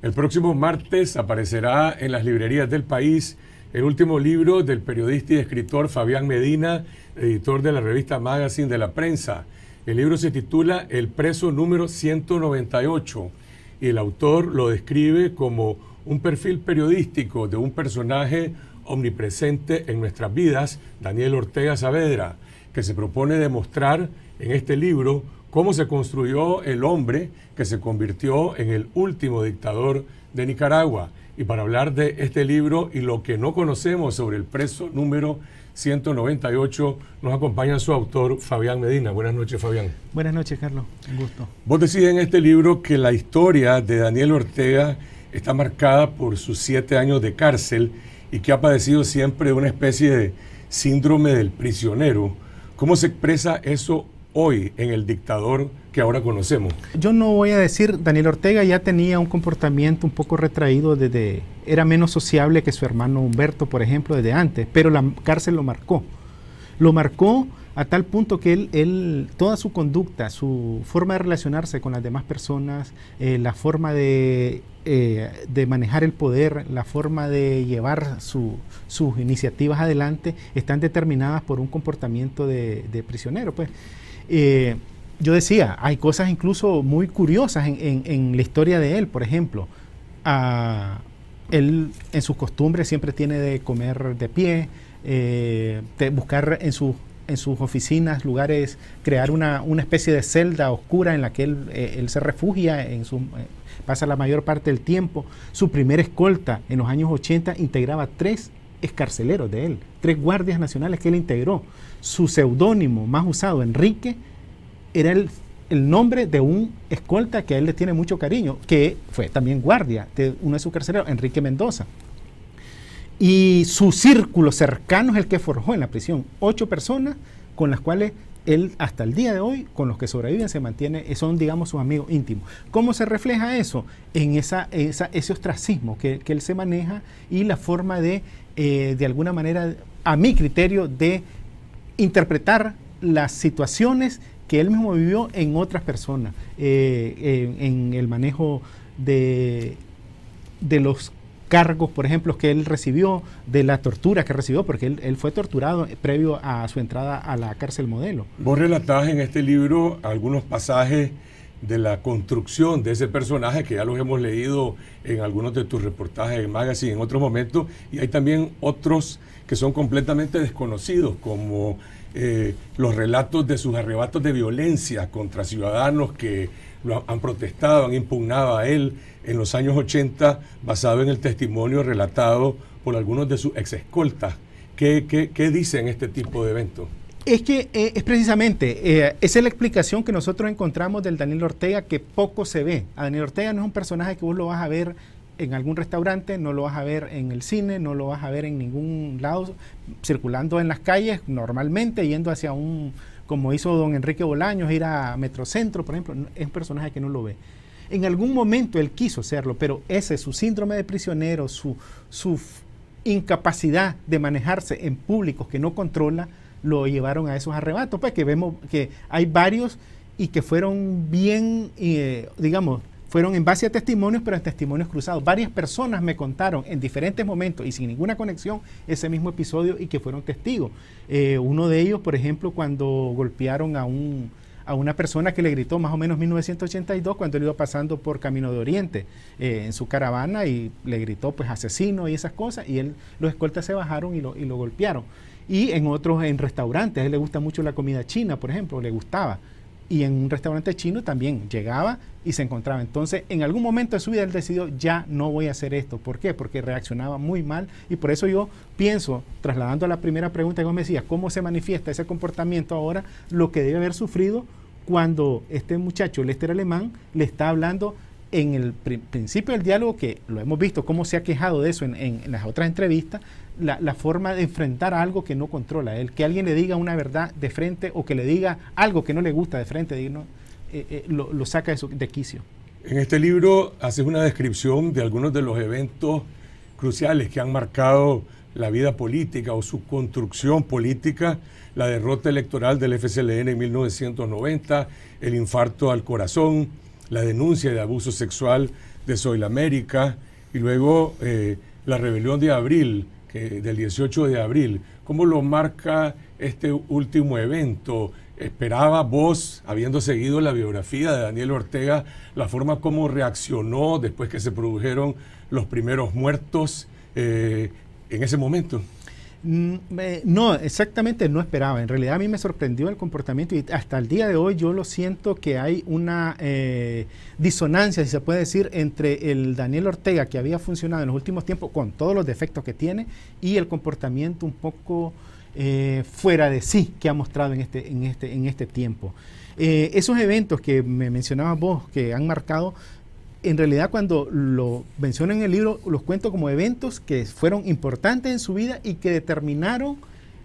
El próximo martes aparecerá en las librerías del país el último libro del periodista y escritor Fabián Medina, editor de la revista Magazine de la Prensa. El libro se titula El preso número 198 y el autor lo describe como un perfil periodístico de un personaje omnipresente en nuestras vidas, Daniel Ortega Saavedra, que se propone demostrar en este libro cómo se construyó el hombre que se convirtió en el último dictador de Nicaragua. Y para hablar de este libro y lo que no conocemos sobre el preso número 198, nos acompaña su autor, Fabián Medina. Buenas noches, Fabián. Buenas noches, Carlos. Un gusto. Vos decís en este libro que la historia de Daniel Ortega está marcada por sus siete años de cárcel y que ha padecido siempre una especie de síndrome del prisionero. ¿Cómo se expresa eso hoy en el dictador que ahora conocemos? Yo no voy a decir, Daniel Ortega ya tenía un comportamiento un poco retraído desde, era menos sociable que su hermano Humberto, por ejemplo, desde antes, pero la cárcel lo marcó. Lo marcó a tal punto que él, él, toda su conducta, su forma de relacionarse con las demás personas, eh, la forma eh, de, manejar el poder, la forma de llevar sus iniciativas adelante, están determinadas por un comportamiento de, de prisionero. Pues. Eh, yo decía, hay cosas incluso muy curiosas en, la historia de él, por ejemplo. él en sus costumbres siempre tiene de comer de pie, eh, buscar en sus en sus oficinas, lugares, crear una, especie de celda oscura en la que él, eh, se refugia, en su, pasa la mayor parte del tiempo. Su primera escolta en los años 80 integraba tres carcelero de él, tres guardias nacionales que él integró. Su seudónimo más usado, Enrique, era el, el, nombre de un escolta que a él le tiene mucho cariño, que fue también guardia de uno de sus carceleros, Enrique Mendoza. Y su círculo cercano es el que forjó en la prisión, ocho personas con las cuales él hasta el día de hoy, con los que sobreviven, se mantiene, son digamos sus amigos íntimos. ¿Cómo se refleja eso? En esa, ese ostracismo que él se maneja y la forma de eh, de alguna manera, a mi criterio, de interpretar las situaciones que él mismo vivió en otras personas, eh, en, el manejo de, de los cargos, por ejemplo, que él recibió, de la tortura que recibió, porque él, él, fue torturado previo a su entrada a la cárcel modelo. Vos relatás en este libro algunos pasajes de la construcción de ese personaje, que ya los hemos leído en algunos de tus reportajes en Magazine en otros momentos, y hay también otros que son completamente desconocidos, como eh, los relatos de sus arrebatos de violencia contra ciudadanos que lo han protestado, han impugnado a él en los años 80, basado en el testimonio relatado por algunos de sus exescoltas. ¿Qué, qué, qué dicen este tipo de eventos? Es que eh, es precisamente, eh, esa es la explicación que nosotros encontramos del Daniel Ortega, que poco se ve. A Daniel Ortega no es un personaje que vos lo vas a ver en algún restaurante, no lo vas a ver en el cine, no lo vas a ver en ningún lado, circulando en las calles normalmente, yendo hacia un, como hizo don Enrique Bolaños, ir a Metrocentro, por ejemplo, es un personaje que no lo ve. En algún momento él quiso serlo, pero ese, su síndrome de prisionero, su, su incapacidad de manejarse en públicos que no controla, lo llevaron a esos arrebatos, pues que vemos que hay varios y que fueron bien, eh, digamos, fueron en base a testimonios, pero en testimonios cruzados. Varias personas me contaron en diferentes momentos y sin ninguna conexión ese mismo episodio y que fueron testigos. Eh, uno de ellos, por ejemplo, cuando golpearon a un, a una persona que le gritó más o menos 1982 cuando él iba pasando por Camino de Oriente eh, en su caravana y le gritó pues asesino y esas cosas y él los escoltas se bajaron y lo, y lo golpearon y en otros en restaurantes. A él le gusta mucho la comida china, por ejemplo, le gustaba. Y en un restaurante chino también llegaba y se encontraba. Entonces, en algún momento de su vida él decidió, ya no voy a hacer esto. ¿Por qué? Porque reaccionaba muy mal. Y por eso yo pienso, trasladando a la primera pregunta que vos me decías, ¿cómo se manifiesta ese comportamiento ahora? Lo que debe haber sufrido cuando este muchacho, Lester Alemán, le está hablando en el principio del diálogo, que lo hemos visto, cómo se ha quejado de eso en, las otras entrevistas, la, forma de enfrentar algo que no controla él, que alguien le diga una verdad de frente o que le diga algo que no le gusta de frente, eh, eh, lo, saca de, de quicio. En este libro haces una descripción de algunos de los eventos cruciales que han marcado la vida política o su construcción política, la derrota electoral del FCLN en 1990, el infarto al corazón, la denuncia de abuso sexual de Soy América y luego eh, la rebelión de abril, del 18 de abril. ¿Cómo lo marca este último evento? ¿Esperaba vos, habiendo seguido la biografía de Daniel Ortega, la forma como reaccionó después que se produjeron los primeros muertos eh, en ese momento? Mm, eh, no, exactamente no esperaba. En realidad a mí me sorprendió el comportamiento y hasta el día de hoy yo lo siento que hay una eh, disonancia, si se puede decir, entre el Daniel Ortega que había funcionado en los últimos tiempos con todos los defectos que tiene y el comportamiento un poco eh, fuera de sí que ha mostrado en este, en este, en este tiempo. esos eventos que me mencionabas vos, que han marcado, en realidad cuando lo menciono en el libro, los cuento como eventos que fueron importantes en su vida y que determinaron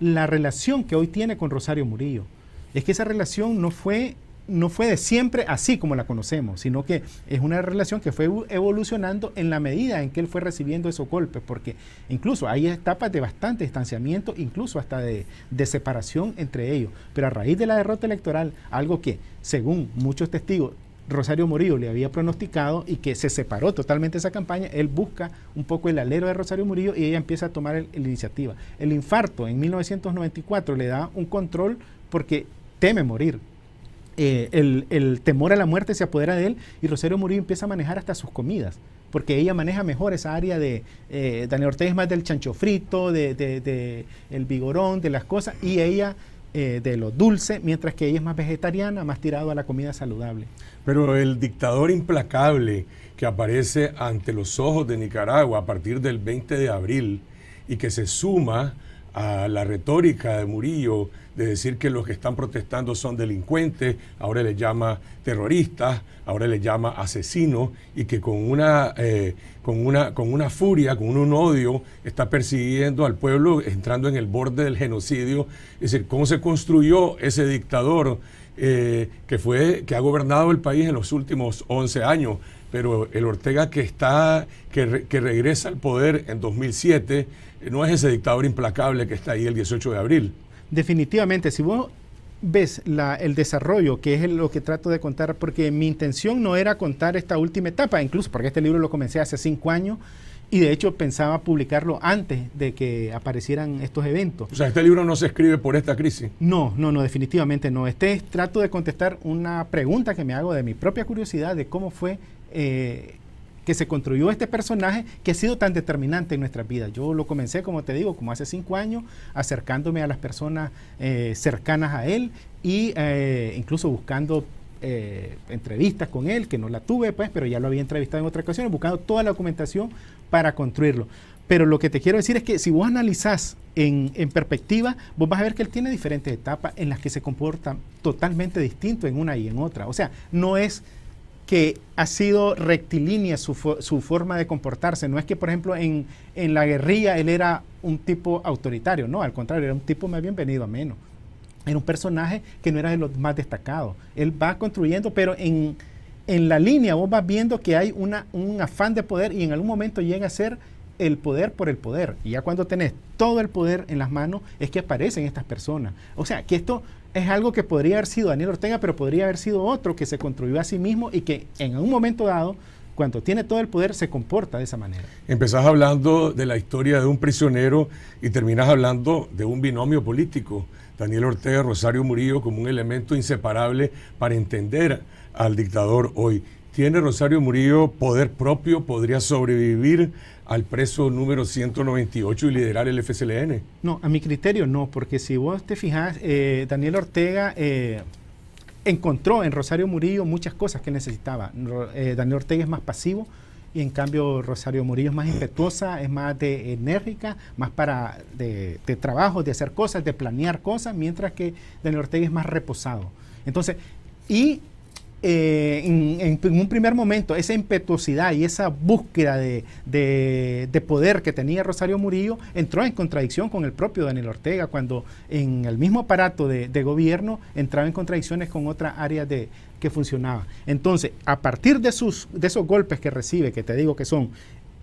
la relación que hoy tiene con Rosario Murillo. Es que esa relación no fue, no fue de siempre así como la conocemos, sino que es una relación que fue evolucionando en la medida en que él fue recibiendo esos golpes, porque incluso hay etapas de bastante distanciamiento, incluso hasta de separación entre ellos. Pero a raíz de la derrota electoral, algo que, según muchos testigos, Rosario Murillo le había pronosticado y que se separó totalmente esa campaña, él busca un poco el alero de Rosario Murillo y ella empieza a tomar la iniciativa. El infarto en 1994 le da un control porque teme morir. Eh, el, temor a la muerte se apodera de él y Rosario Murillo empieza a manejar hasta sus comidas, porque ella maneja mejor esa área de eh, Daniel Ortega es más del chancho frito, de, el vigorón, de las cosas, y ella eh, de lo dulce, mientras que ella es más vegetariana, más tirado a la comida saludable. Pero el dictador implacable que aparece ante los ojos de Nicaragua a partir del 20 de abril y que se suma a la retórica de Murillo de decir que los que están protestando son delincuentes, ahora les llama terroristas, ahora les llama asesinos y que con una, eh, con una, con una furia, con un odio, está persiguiendo al pueblo, entrando en el borde del genocidio. Es decir, cómo se construyó ese dictador eh, que, fue, que ha gobernado el país en los últimos 11 años, pero el Ortega que, está, que, regresa al poder en 2007 eh, no es ese dictador implacable que está ahí el 18 de abril. Definitivamente, si vos ves el desarrollo, que es lo que trato de contar, porque mi intención no era contar esta última etapa, incluso porque este libro lo comencé hace cinco años y de hecho pensaba publicarlo antes de que aparecieran estos eventos. O sea, este libro no se escribe por esta crisis. No, no, no, definitivamente no. Este es, trato de contestar una pregunta que me hago de mi propia curiosidad de cómo fue eh, que se construyó este personaje que ha sido tan determinante en nuestras vidas. Yo lo comencé, como te digo, como hace cinco años, acercándome a las personas eh, cercanas a él e incluso buscando eh, entrevistas con él, que no la tuve, pues, pero ya lo había entrevistado en otras ocasiones, buscando toda la documentación para construirlo. Pero lo que te quiero decir es que si vos analizás en, en, perspectiva, vos vas a ver que él tiene diferentes etapas en las que se comporta totalmente distinto en una y en otra. O sea, no es que ha sido rectilínea su, su forma de comportarse. No es que, por ejemplo, en, en la guerrilla él era un tipo autoritario, no, al contrario, era un tipo más bienvenido a menos era un personaje que no era de los más destacados. Él va construyendo, pero en, la línea vos vas viendo que hay una, un afán de poder y en algún momento llega a ser el poder por el poder. Y ya cuando tenés todo el poder en las manos es que aparecen estas personas. O sea, que esto es algo que podría haber sido Daniel Ortega, pero podría haber sido otro que se construyó a sí mismo y que en un momento dado, cuando tiene todo el poder, se comporta de esa manera. Empezás hablando de la historia de un prisionero y terminás hablando de un binomio político. Daniel Ortega, Rosario Murillo como un elemento inseparable para entender al dictador hoy. ¿Tiene Rosario Murillo poder propio? ¿Podría sobrevivir al preso número 198 y liderar el FSLN? No, a mi criterio no, porque si vos te fijas, eh, Daniel Ortega eh, encontró en Rosario Murillo muchas cosas que necesitaba. Eh, Daniel Ortega es más pasivo, y en cambio Rosario Murillo es más impetuosa, es más de enérgica, más para de, trabajo, de hacer cosas, de planear cosas, mientras que Daniel Ortega es más reposado. Entonces, y eh, en, un primer momento esa impetuosidad y esa búsqueda de, de, poder que tenía Rosario Murillo entró en contradicción con el propio Daniel Ortega cuando en el mismo aparato de, gobierno entraba en contradicciones con otras áreas de, que funcionaba Entonces, a partir de, sus, de esos golpes que recibe, que te digo que son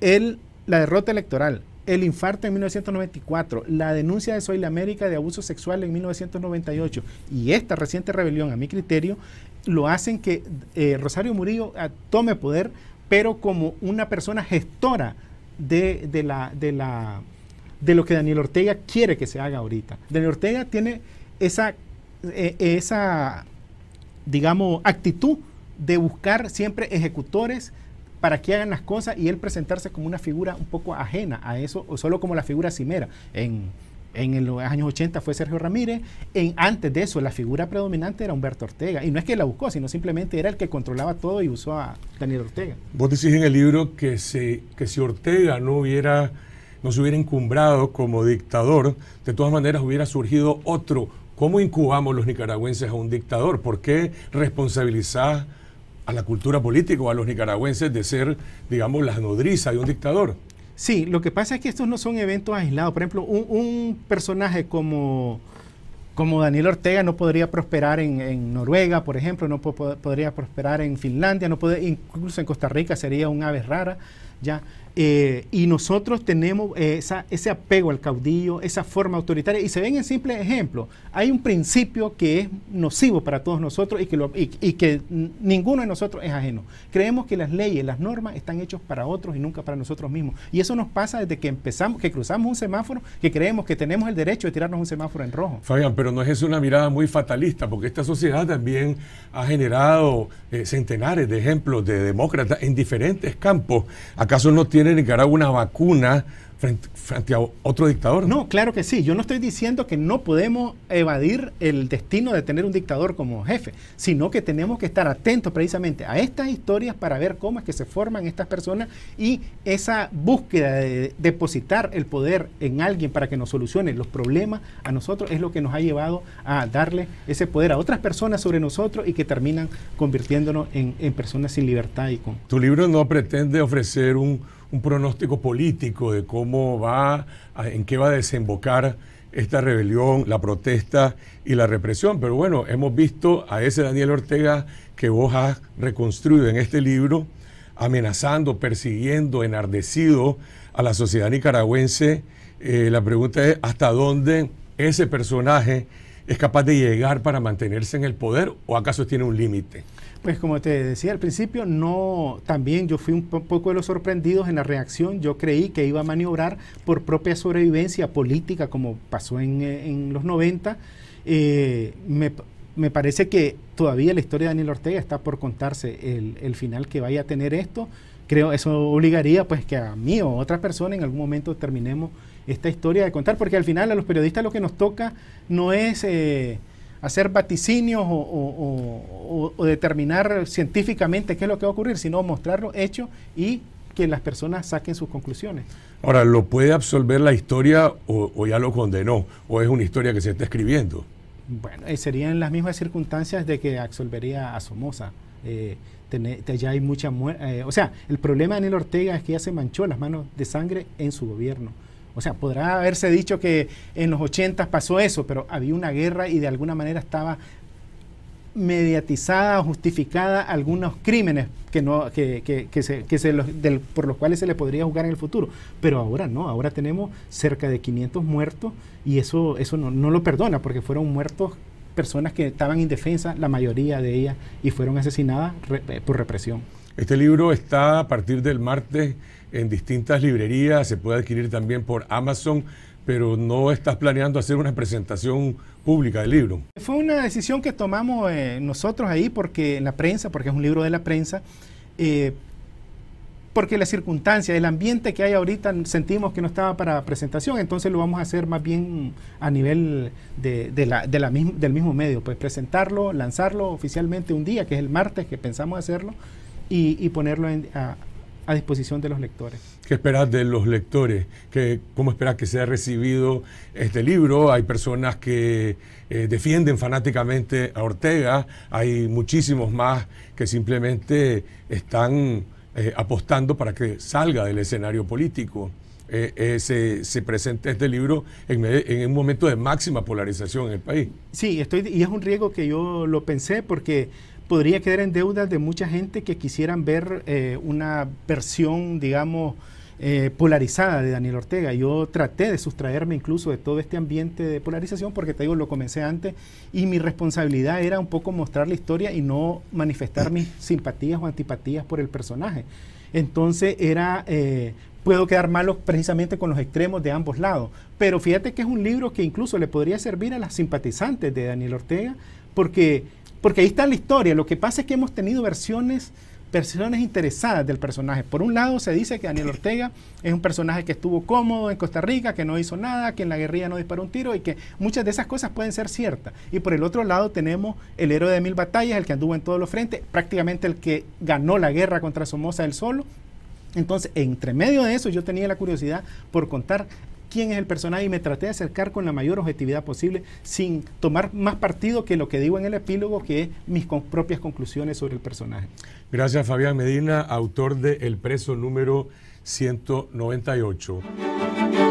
el, la derrota electoral, el infarto en 1994, la denuncia de Soy la América de abuso sexual en 1998 y esta reciente rebelión, a mi criterio, lo hacen que eh, Rosario Murillo ah, tome poder, pero como una persona gestora de, la, de, la, de lo que Daniel Ortega quiere que se haga ahorita. Daniel Ortega tiene esa, eh, esa digamos, actitud de buscar siempre ejecutores para que hagan las cosas y él presentarse como una figura un poco ajena a eso, o solo como la figura cimera. En, los años 80 fue Sergio Ramírez, en, antes de eso la figura predominante era Humberto Ortega, y no es que la buscó, sino simplemente era el que controlaba todo y usó a Daniel Ortega. Vos decís en el libro que, que si Ortega no hubiera no se hubiera encumbrado como dictador, de todas maneras hubiera surgido otro. ¿Cómo incubamos los nicaragüenses a un dictador? ¿Por qué responsabilizar a la cultura política o a los nicaragüenses de ser, digamos, las nodrizas de un dictador. Sí, lo que pasa es que estos no son eventos aislados. Por ejemplo, un, un personaje como, como Daniel Ortega no podría prosperar en, Noruega, por ejemplo, no podría prosperar en Finlandia, no puede, incluso en Costa Rica sería un ave rara. ¿ya? Eh, y nosotros tenemos eh, esa, ese apego al caudillo, esa forma autoritaria, y se ven en simple ejemplo. Hay un principio que es nocivo para todos nosotros y que, lo, y, que ninguno de nosotros es ajeno. Creemos que las leyes, las normas están hechas para otros y nunca para nosotros mismos. Y eso nos pasa desde que empezamos, que cruzamos un semáforo, que creemos que tenemos el derecho de tirarnos un semáforo en rojo. Fabián, pero no es una mirada muy fatalista, porque esta sociedad también ha generado eh, centenares de ejemplos de demócratas en diferentes campos caso no tiene Nicaragua una vacuna frente, a otro dictador. No, claro que sí. Yo no estoy diciendo que no podemos evadir el destino de tener un dictador como jefe, sino que tenemos que estar atentos precisamente a estas historias para ver cómo es que se forman estas personas y esa búsqueda de depositar el poder en alguien para que nos solucione los problemas a nosotros es lo que nos ha llevado a darle ese poder a otras personas sobre nosotros y que terminan convirtiéndonos en, en personas sin libertad y con... Tu libro no pretende ofrecer un un pronóstico político de cómo va, en qué va a desembocar esta rebelión, la protesta y la represión. Pero bueno, hemos visto a ese Daniel Ortega que vos has reconstruido en este libro, amenazando, persiguiendo, enardecido a la sociedad nicaragüense. Eh, la pregunta es, ¿hasta dónde ese personaje es capaz de llegar para mantenerse en el poder o acaso tiene un límite? Pues como te decía al principio, no, también yo fui un poco de los sorprendidos en la reacción. Yo creí que iba a maniobrar por propia sobrevivencia política, como pasó en, eh, los 90. Eh, me, parece que todavía la historia de Daniel Ortega está por contarse el, final que vaya a tener esto. Creo eso obligaría pues que a mí o a otra persona en algún momento terminemos esta historia de contar, porque al final a los periodistas lo que nos toca no es eh, hacer vaticinios o, determinar científicamente qué es lo que va a ocurrir, sino mostrar los hechos y que las personas saquen sus conclusiones. Ahora, ¿lo puede absolver la historia o, ya lo condenó? ¿O es una historia que se está escribiendo? Bueno, eh, serían las mismas circunstancias de que absolvería a Somoza. Eh, ya hay mucha eh, o sea, el problema de Daniel Ortega es que ya se manchó las manos de sangre en su gobierno. O sea, podrá haberse dicho que en los 80 pasó eso, pero había una guerra y de alguna manera estaba mediatizada o justificada algunos crímenes que no que, se, por los cuales se le podría juzgar en el futuro pero ahora no ahora tenemos cerca de 500 muertos y eso eso no, lo perdona porque fueron muertos personas que estaban indefensas la mayoría de ellas y fueron asesinadas eh, por represión este libro está a partir del martes en distintas librerías, se puede adquirir también por Amazon, pero no estás planeando hacer una presentación pública del libro. Fue una decisión que tomamos eh, nosotros ahí porque en la prensa, porque es un libro de la prensa, eh, porque la circunstancia, el ambiente que hay ahorita sentimos que no estaba para presentación, entonces lo vamos a hacer más bien a nivel de, la, del mismo medio, pues presentarlo, lanzarlo oficialmente un día, que es el martes que pensamos hacerlo, y, ponerlo en, a, a disposición de los lectores. ¿Qué esperas de los lectores? ¿Cómo esperas que sea recibido este libro? Hay personas que eh, defienden fanáticamente a Ortega, hay muchísimos más que simplemente están eh, apostando para que salga del escenario político. Eh, se, presente este libro en, en, un momento de máxima polarización en el país. Sí, estoy, y es un riesgo que yo lo pensé porque podría quedar en deuda de mucha gente que quisieran ver eh, una versión, digamos, eh, polarizada de Daniel Ortega. Yo traté de sustraerme incluso de todo este ambiente de polarización porque te digo, lo comencé antes y mi responsabilidad era un poco mostrar la historia y no manifestar mis simpatías o antipatías por el personaje. Entonces era, eh, puedo quedar malo precisamente con los extremos de ambos lados. Pero fíjate que es un libro que incluso le podría servir a las simpatizantes de Daniel Ortega porque porque ahí está la historia. Lo que pasa es que hemos tenido versiones versiones interesadas del personaje. Por un lado, se dice que Daniel Ortega es un personaje que estuvo cómodo en Costa Rica, que no hizo nada, que en la guerrilla no disparó un tiro y que muchas de esas cosas pueden ser ciertas. Y por el otro lado, tenemos el héroe de mil batallas, el que anduvo en todos los frentes, prácticamente el que ganó la guerra contra Somoza del solo. Entonces, entre medio de eso, yo tenía la curiosidad por contar quién es el personaje y me traté de acercar con la mayor objetividad posible sin tomar más partido que lo que digo en el epílogo, que es mis propias conclusiones sobre el personaje. Gracias Fabián Medina, autor de El preso número 198.